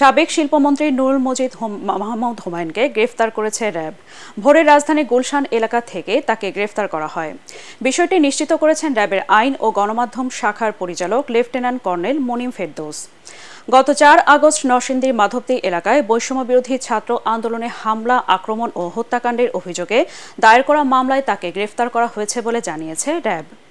সাবেক শিল্পমন্ত্রী নুরুল মজিদ মাহমুদ হুমায়ুনকে গ্রেফতার করেছে র্যাব ভোরের রাজধানী গুলশান এলাকা থেকে তাকে গ্রেফতার করা হয় বিষয়টি নিশ্চিত করেছেন র্যাবের আইন ও গণমাধ্যম শাখার পরিচালক লেফটেন্যান্ট কর্নেল মনিম ফেরদৌস গত চার আগস্ট নরসিংদীর মাধবদী এলাকায় বৈষম্য বিরোধী ছাত্র আন্দোলনে হামলা আক্রমণ ও হত্যাকাণ্ডের অভিযোগে দায়ের করা মামলায় তাকে গ্রেফতার করা হয়েছে বলে জানিয়েছে র্যাব